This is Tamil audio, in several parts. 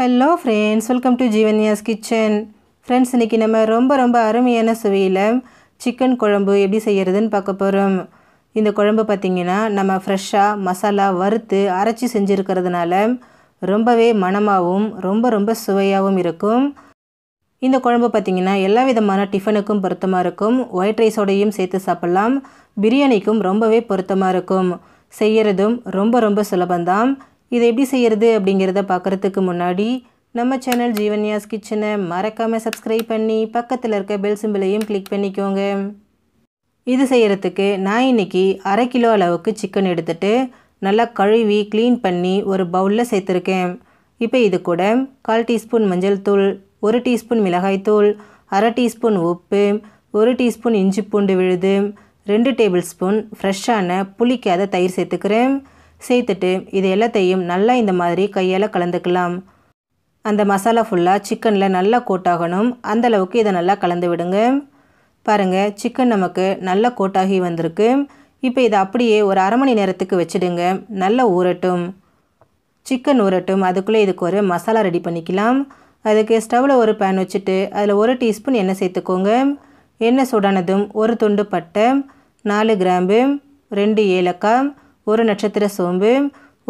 hello friends welcome to Jeevanya's kitchen friends இன்றைக்கி நம்ம ரொம்ப ரொம்ப அருமையான சுவையில் சிக்கன் குழம்பு எப்படி செய்கிறதுன்னு பார்க்க போகிறோம் இந்த குழம்பு பார்த்திங்கன்னா நம்ம ஃப்ரெஷ்ஷாக மசாலா வறுத்து அரைச்சி செஞ்சுருக்கிறதுனால ரொம்பவே மனமாகவும் ரொம்ப ரொம்ப சுவையாகவும் இருக்கும் இந்த குழம்பு பார்த்திங்கன்னா எல்லா விதமான டிஃபனுக்கும் பொருத்தமாக இருக்கும் ஒயிட் ரைஸோடையும் சேர்த்து சாப்பிட்லாம் பிரியாணிக்கும் ரொம்பவே பொருத்தமாக இருக்கும் செய்கிறதும் ரொம்ப ரொம்ப சுலபந்தான் இதை எப்படி செய்கிறது அப்படிங்கிறத பார்க்குறதுக்கு முன்னாடி நம்ம சேனல் ஜீவன்யாஸ் கிச்சனை மறக்காமல் சப்ஸ்கிரைப் பண்ணி பக்கத்தில் இருக்க பெல் சிம்பிளையும் கிளிக் பண்ணிக்கோங்க இது செய்கிறதுக்கு நான் இன்றைக்கி அரை கிலோ அளவுக்கு சிக்கன் எடுத்துகிட்டு நல்லா கழுவி க்ளீன் பண்ணி ஒரு பவுலில் சேர்த்துருக்கேன் இப்போ இது கூட கால் டீஸ்பூன் மஞ்சள் தூள் ஒரு டீஸ்பூன் மிளகாய்த்தூள் அரை டீஸ்பூன் உப்பு ஒரு டீஸ்பூன் இஞ்சி பூண்டு விழுது ரெண்டு டேபிள் ஸ்பூன் ஃப்ரெஷ்ஷான புளிக்காத தயிர் சேர்த்துக்கிறேன் சேர்த்துட்டு இது எல்லாத்தையும் நல்லா இந்த மாதிரி கையால் கலந்துக்கலாம் அந்த மசாலா ஃபுல்லாக சிக்கனில் நல்லா கோட்டாகணும் அந்தளவுக்கு இதை நல்லா கலந்து விடுங்க பாருங்கள் சிக்கன் நமக்கு நல்லா கோட்டாகி வந்திருக்கு இப்போ இதை அப்படியே ஒரு அரை மணி நேரத்துக்கு வச்சுடுங்க நல்லா ஊறட்டும் சிக்கன் ஊறட்டும் அதுக்குள்ளே இதுக்கு ஒரு மசாலா ரெடி பண்ணிக்கலாம் அதுக்கு ஸ்டவ்வில் ஒரு பேன் வச்சுட்டு அதில் ஒரு டீஸ்பூன் எண்ணெய் சேர்த்துக்கோங்க எண்ணெய் சூடானதும் ஒரு துண்டு பட்டை நாலு கிராம்பு ரெண்டு ஏலக்காய் ஒரு நட்சத்திர சோம்பு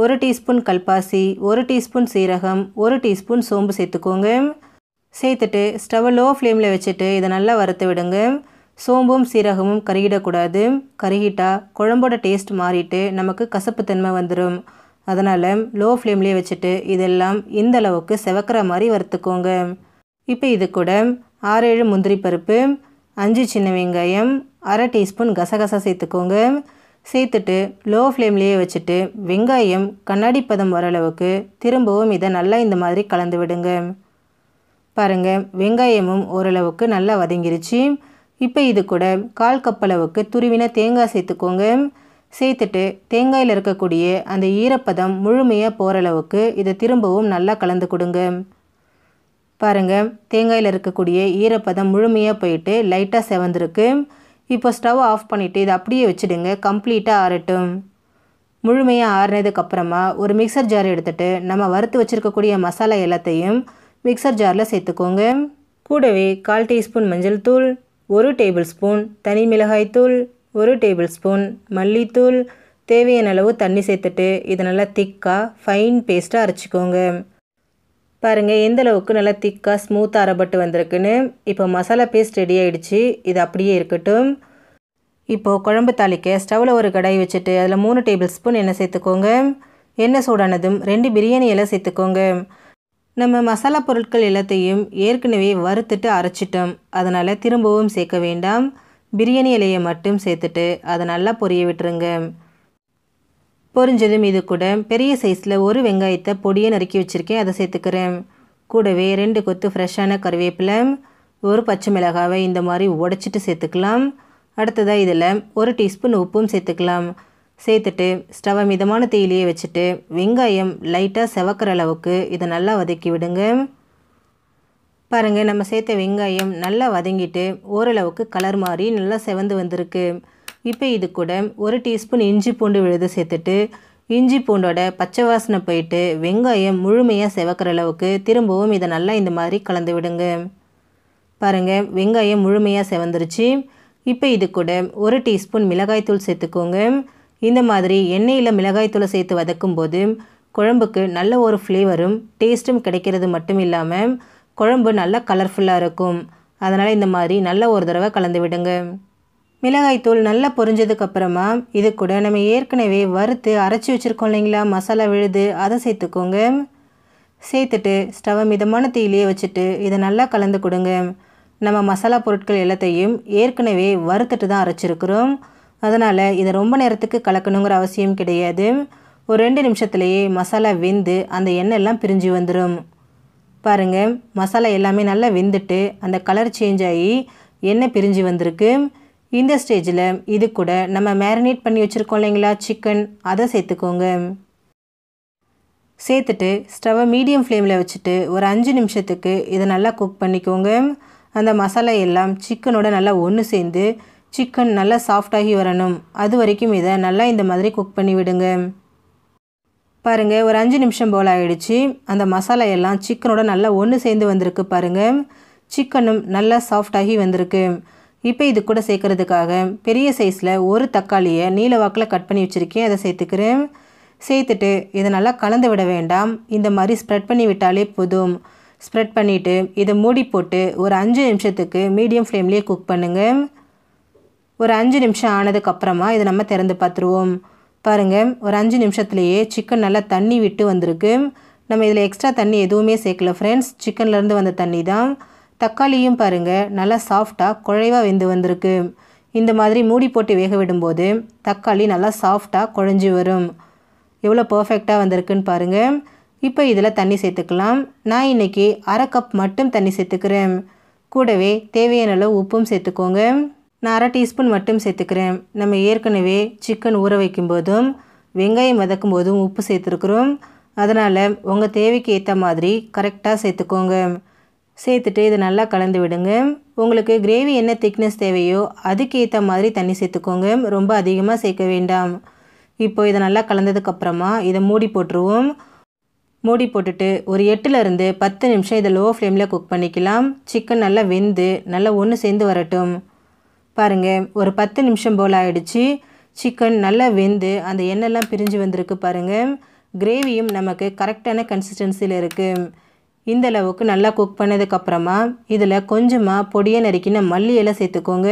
ஒரு டீஸ்பூன் கல்பாசி ஒரு டீஸ்பூன் சீரகம் ஒரு டீஸ்பூன் சோம்பு சேர்த்துக்கோங்க சேர்த்துட்டு ஸ்டவ்வை லோ ஃப்ளேமில் வச்சுட்டு இதை நல்லா வறுத்து விடுங்க சோம்பும் சீரகமும் கருகிடக்கூடாது கருகிட்டா குழம்போட டேஸ்ட் மாறிட்டு நமக்கு கசப்புத்தன்மை வந்துடும் அதனால் லோ ஃப்ளேம்லேயே வச்சுட்டு இதெல்லாம் இந்த அளவுக்கு செவக்கிற மாதிரி வறுத்துக்கோங்க இப்போ இது கூட ஆறு ஏழு முந்திரி பருப்பு அஞ்சு சின்ன வெங்காயம் அரை டீஸ்பூன் கசகசா சேர்த்துக்கோங்க சேர்த்துட்டு லோ ஃப்ளேம்லேயே வச்சுட்டு வெங்காயம் கண்ணாடி பதம் வரளவுக்கு திரும்பவும் இதை நல்லா இந்த மாதிரி கலந்து விடுங்க பாருங்கள் வெங்காயமும் ஓரளவுக்கு நல்லா வதங்கிருச்சு இப்போ இது கூட கால் கப் அளவுக்கு துருவின தேங்காய் சேர்த்துக்கோங்க சேர்த்துட்டு தேங்காயில் இருக்கக்கூடிய அந்த ஈரப்பதம் முழுமையாக போகிற அளவுக்கு இதை திரும்பவும் நல்லா கலந்து கொடுங்க பாருங்கள் தேங்காயில் இருக்கக்கூடிய ஈரப்பதம் முழுமையாக போயிட்டு லைட்டாக செவந்திருக்கு இப்போ ஸ்டவ் ஆஃப் பண்ணிவிட்டு இதை அப்படியே வச்சுடுங்க கம்ப்ளீட்டாக ஆறட்டும் முழுமையாக ஆறினதுக்கப்புறமா ஒரு மிக்சர் ஜார் எடுத்துகிட்டு நம்ம வறுத்து வச்சுருக்கக்கூடிய மசாலா எல்லாத்தையும் மிக்சர் ஜாரில் சேர்த்துக்கோங்க கூடவே கால் டீஸ்பூன் மஞ்சள் தூள் ஒரு டேபிள் ஸ்பூன் தனி மிளகாய் தூள் ஒரு டேபிள் ஸ்பூன் மல்லித்தூள் தேவையான அளவு தண்ணி சேர்த்துட்டு இதை நல்லா திக்காக ஃபைன் பேஸ்ட்டாக அரைச்சிக்கோங்க பாருங்கள் எந்த அளவுக்கு நல்லா திக்காக ஸ்மூத்தாக அரைப்பட்டு வந்திருக்குன்னு இப்போ மசாலா பேஸ்ட் ரெடி ஆகிடுச்சு இது அப்படியே இருக்கட்டும் இப்போது குழம்பு தாளிக்க ஸ்டவ்வில் ஒரு கடாய் வச்சுட்டு அதில் மூணு டேபிள் ஸ்பூன் எண்ணெய் சேர்த்துக்கோங்க எண்ணெய் சூடானதும் ரெண்டு பிரியாணி இலை சேர்த்துக்கோங்க நம்ம மசாலா பொருட்கள் எல்லாத்தையும் ஏற்கனவே வறுத்துட்டு அரைச்சிட்டோம் அதனால் திரும்பவும் சேர்க்க வேண்டாம் பிரியாணி இலையை மட்டும் சேர்த்துட்டு அதை நல்லா பொரிய விட்டுருங்க பொரிஞ்சதும் இது கூட பெரிய சைஸில் ஒரு வெங்காயத்தை பொடியை நறுக்கி வச்சுருக்கேன் அதை சேர்த்துக்கிறேன் கூடவே ரெண்டு கொத்து ஃப்ரெஷ்ஷான கருவேப்பிலை ஒரு பச்சை மிளகாவை இந்த மாதிரி உடச்சிட்டு சேர்த்துக்கலாம் அடுத்ததாக இதில் ஒரு டீஸ்பூன் உப்பும் சேர்த்துக்கலாம் சேர்த்துட்டு ஸ்டவை மிதமான தேயிலையே வச்சுட்டு வெங்காயம் லைட்டாக செவக்கிற அளவுக்கு இதை நல்லா வதக்கி விடுங்க பாருங்கள் நம்ம சேர்த்த வெங்காயம் நல்லா வதங்கிட்டு ஓரளவுக்கு கலர் மாறி நல்லா செவந்து வந்திருக்கு இப்போ இது கூட ஒரு டீஸ்பூன் இஞ்சி பூண்டு விழுது சேர்த்துட்டு இஞ்சி பூண்டோட பச்சை வாசனை போயிட்டு வெங்காயம் முழுமையாக செவக்கிற அளவுக்கு திரும்பவும் இதை நல்லா இந்த மாதிரி கலந்து விடுங்க பாருங்கள் வெங்காயம் முழுமையாக செவந்துருச்சு இப்போ இது கூட ஒரு டீஸ்பூன் மிளகாய்த்தூள் சேர்த்துக்கோங்க இந்த மாதிரி எண்ணெயில் மிளகாய்த்தூளை சேர்த்து வதக்கும் போது குழம்புக்கு நல்ல ஒரு ஃப்ளேவரும் டேஸ்ட்டும் கிடைக்கிறது மட்டும் இல்லாமல் குழம்பு நல்லா கலர்ஃபுல்லாக இருக்கும் அதனால் இந்த மாதிரி நல்ல ஒரு தடவை கலந்து விடுங்க மிளகாய்த்தூள் நல்லா பொறிஞ்சதுக்கு அப்புறமா இது கூட நம்ம ஏற்கனவே வறுத்து அரைச்சி வச்சுருக்கோம் இல்லைங்களா மசாலா விழுது அதை சேர்த்துக்கோங்க சேர்த்துட்டு ஸ்டவை மிதமான தீயிலே வச்சுட்டு இதை நல்லா கலந்து கொடுங்க நம்ம மசாலா பொருட்கள் எல்லாத்தையும் ஏற்கனவே வறுத்துட்டு தான் அரைச்சிருக்கிறோம் அதனால் இதை ரொம்ப நேரத்துக்கு கலக்கணுங்கிற அவசியம் கிடையாது ஒரு ரெண்டு நிமிஷத்துலேயே மசாலா வெந்து அந்த எண்ணெய் எல்லாம் பிரிஞ்சு வந்துடும் பாருங்கள் மசாலா எல்லாமே நல்லா வெந்துட்டு அந்த கலர் சேஞ்ச் ஆகி எண்ணெய் பிரிஞ்சு வந்திருக்கு இந்த ஸ்டேஜில் இது கூட நம்ம மேரினேட் பண்ணி வச்சுருக்கோம் இல்லைங்களா சிக்கன் அதை சேர்த்துக்கோங்க சேர்த்துட்டு ஸ்டவ்வை மீடியம் ஃப்ளேமில் வச்சுட்டு ஒரு அஞ்சு நிமிஷத்துக்கு இதை நல்லா குக் பண்ணிக்கோங்க அந்த மசாலா எல்லாம் சிக்கனோட நல்லா ஒன்று சேர்ந்து சிக்கன் நல்லா சாஃப்டாகி வரணும் அது வரைக்கும் இதை நல்லா இந்த மாதிரி குக் பண்ணி விடுங்க பாருங்கள் ஒரு அஞ்சு நிமிஷம் போல் ஆகிடுச்சு அந்த மசாலா எல்லாம் சிக்கனோட நல்லா ஒன்று சேர்ந்து வந்திருக்கு பாருங்கள் சிக்கனும் நல்லா சாஃப்டாகி வந்திருக்கு இப்போ இது கூட சேர்க்குறதுக்காக பெரிய சைஸில் ஒரு தக்காளியை நீல வாக்கில் கட் பண்ணி வச்சுருக்கேன் அதை சேர்த்துக்கிறேன் சேர்த்துட்டு இதை நல்லா கலந்து விட வேண்டாம் இந்த மாதிரி ஸ்ப்ரெட் பண்ணி விட்டாலே போதும் ஸ்ப்ரெட் பண்ணிவிட்டு இதை மூடி போட்டு ஒரு அஞ்சு நிமிஷத்துக்கு மீடியம் ஃப்ளேம்லேயே குக் பண்ணுங்கள் ஒரு அஞ்சு நிமிஷம் ஆனதுக்கப்புறமா இதை நம்ம திறந்து பார்த்துருவோம் பாருங்கள் ஒரு அஞ்சு நிமிஷத்துலேயே சிக்கன் நல்லா தண்ணி விட்டு வந்திருக்கு நம்ம இதில் எக்ஸ்ட்ரா தண்ணி எதுவுமே சேர்க்கல ஃப்ரெண்ட்ஸ் சிக்கன்லேருந்து வந்த தண்ணி தான் தக்காளியும் பாருங்கள் நல்லா சாஃப்டாக குழைவாக வெந்து வந்திருக்கு இந்த மாதிரி மூடி போட்டு வேக விடும்போது தக்காளி நல்லா சாஃப்டாக குழஞ்சி வரும் எவ்வளோ பர்ஃபெக்டாக வந்திருக்குன்னு பாருங்கள் இப்போ இதில் தண்ணி சேர்த்துக்கலாம் நான் இன்றைக்கி அரை கப் மட்டும் தண்ணி சேர்த்துக்கிறேன் கூடவே தேவையான அளவு உப்பும் சேர்த்துக்கோங்க நான் அரை டீஸ்பூன் மட்டும் சேர்த்துக்கிறேன் நம்ம ஏற்கனவே சிக்கன் ஊற வைக்கும் போதும் வெங்காயம் வதக்கும் போதும் உப்பு சேர்த்துருக்குறோம் அதனால் உங்கள் தேவைக்கு ஏற்ற மாதிரி கரெக்டாக சேர்த்துக்கோங்க சேர்த்துட்டு இதை நல்லா கலந்து விடுங்க உங்களுக்கு கிரேவி என்ன திக்னஸ் தேவையோ அதுக்கேற்ற மாதிரி தண்ணி சேர்த்துக்கோங்க ரொம்ப அதிகமாக சேர்க்க வேண்டாம் இப்போ இதை நல்லா கலந்ததுக்கப்புறமா இதை மூடி போட்டுருவோம் மூடி போட்டுட்டு ஒரு எட்டுலேருந்து பத்து நிமிஷம் இதை லோ ஃப்ளேமில் குக் பண்ணிக்கலாம் சிக்கன் நல்லா வெந்து நல்லா ஒன்று சேர்ந்து வரட்டும் பாருங்கள் ஒரு பத்து நிமிஷம் போல் ஆகிடுச்சு சிக்கன் நல்லா வெந்து அந்த எண்ணெய்லாம் பிரிஞ்சு வந்திருக்கு பாருங்கள் கிரேவியும் நமக்கு கரெக்டான கன்சிஸ்டன்சியில் இருக்குது இந்த அளவுக்கு நல்லா குக் பண்ணதுக்கப்புறமா இதில் கொஞ்சமாக பொடியை நறுக்கின மல்லி இலை சேர்த்துக்கோங்க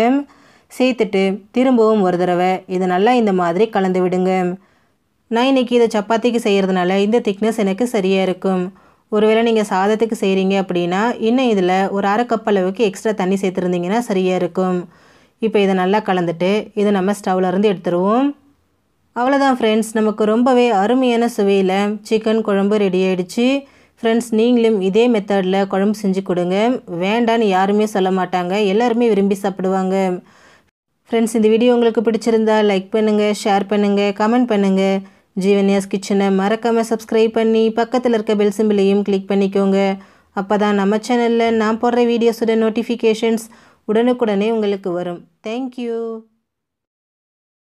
சேர்த்துட்டு திரும்பவும் ஒரு தடவை இதை நல்லா இந்த மாதிரி கலந்து விடுங்க நான் இன்றைக்கி இதை சப்பாத்திக்கு செய்கிறதுனால இந்த திக்னஸ் எனக்கு சரியாக இருக்கும் ஒருவேளை நீங்கள் சாதத்துக்கு செய்கிறீங்க அப்படின்னா இன்னும் இதில் ஒரு அரை கப் அளவுக்கு எக்ஸ்ட்ரா தண்ணி சேர்த்துருந்தீங்கன்னா சரியாக இருக்கும் இப்போ இதை நல்லா கலந்துட்டு இதை நம்ம ஸ்டவ்லேருந்து எடுத்துருவோம் அவ்வளோதான் ஃப்ரெண்ட்ஸ் நமக்கு ரொம்பவே அருமையான சுவையில் சிக்கன் குழம்பு ரெடி ஆகிடுச்சு ஃப்ரெண்ட்ஸ் நீங்களும் இதே மெத்தடில் குழம்பு செஞ்சு கொடுங்க வேண்டான்னு யாருமே சொல்ல மாட்டாங்க எல்லாருமே விரும்பி சாப்பிடுவாங்க ஃப்ரெண்ட்ஸ் இந்த வீடியோ உங்களுக்கு பிடிச்சிருந்தா லைக் பண்ணுங்கள் ஷேர் பண்ணுங்கள் கமெண்ட் பண்ணுங்கள் ஜீவன்யாஸ் கிச்சனை மறக்காமல் சப்ஸ்கிரைப் பண்ணி பக்கத்தில் இருக்க பெல் சிம்பிளையும் கிளிக் பண்ணிக்கோங்க அப்போ தான் நம்ம சேனலில் நான் போடுற வீடியோஸோட நோட்டிஃபிகேஷன்ஸ் உடனுக்குடனே உங்களுக்கு வரும் தேங்க்யூ